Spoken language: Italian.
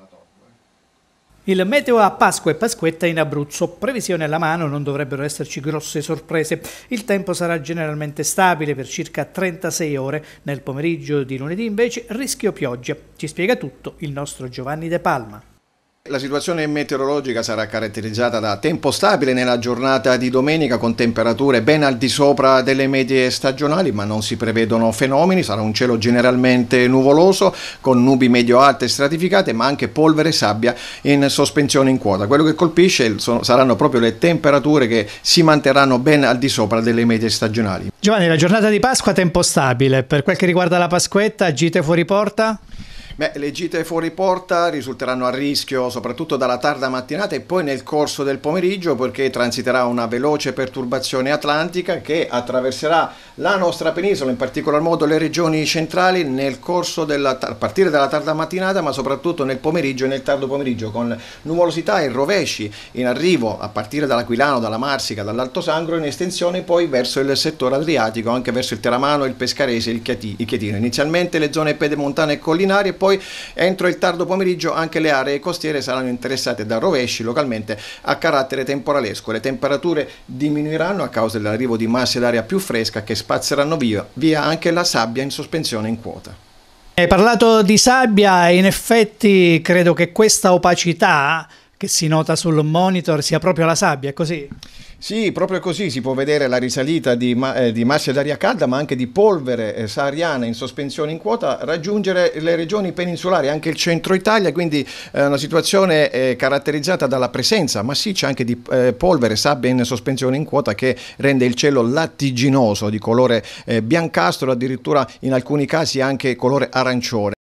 la tolgo. Il meteo a Pasqua e Pasquetta in Abruzzo. Previsione alla mano, non dovrebbero esserci grosse sorprese. Il tempo sarà generalmente stabile per circa 36 ore. Nel pomeriggio di lunedì invece rischio pioggia. Ci spiega tutto il nostro Giovanni De Palma. La situazione meteorologica sarà caratterizzata da tempo stabile nella giornata di domenica con temperature ben al di sopra delle medie stagionali ma non si prevedono fenomeni, sarà un cielo generalmente nuvoloso con nubi medio-alte stratificate ma anche polvere e sabbia in sospensione in quota. Quello che colpisce saranno proprio le temperature che si manterranno ben al di sopra delle medie stagionali. Giovanni, la giornata di Pasqua tempo stabile, per quel che riguarda la Pasquetta agite fuori porta? Beh, le gite fuori porta risulteranno a rischio soprattutto dalla tarda mattinata e poi nel corso del pomeriggio perché transiterà una veloce perturbazione atlantica che attraverserà la nostra penisola, in particolar modo le regioni centrali, nel corso della, a partire dalla tarda mattinata, ma soprattutto nel pomeriggio e nel tardo pomeriggio, con nuvolosità e rovesci in arrivo a partire dall'Aquilano, dalla Marsica, dall'Alto Sangro, in estensione poi verso il settore adriatico, anche verso il Teramano, il Pescarese e il Chietino. Inizialmente le zone pedemontane e collinari e poi entro il tardo pomeriggio anche le aree costiere saranno interessate da rovesci localmente a carattere temporalesco. Le temperature diminuiranno a causa dell'arrivo di masse d'aria più fresca che spesso spazzeranno via, via anche la sabbia in sospensione in quota. Hai parlato di sabbia e in effetti credo che questa opacità che si nota sul monitor sia proprio la sabbia, è così? Sì, proprio così si può vedere la risalita di, ma- eh, di massa d'aria calda, ma anche di polvere eh, sahariana in sospensione in quota, raggiungere le regioni peninsulari, anche il centro Italia, quindi eh, una situazione eh, caratterizzata dalla presenza massiccia anche di eh, polvere, sabbia in sospensione in quota che rende il cielo lattiginoso, di colore biancastro, addirittura in alcuni casi anche colore arancione.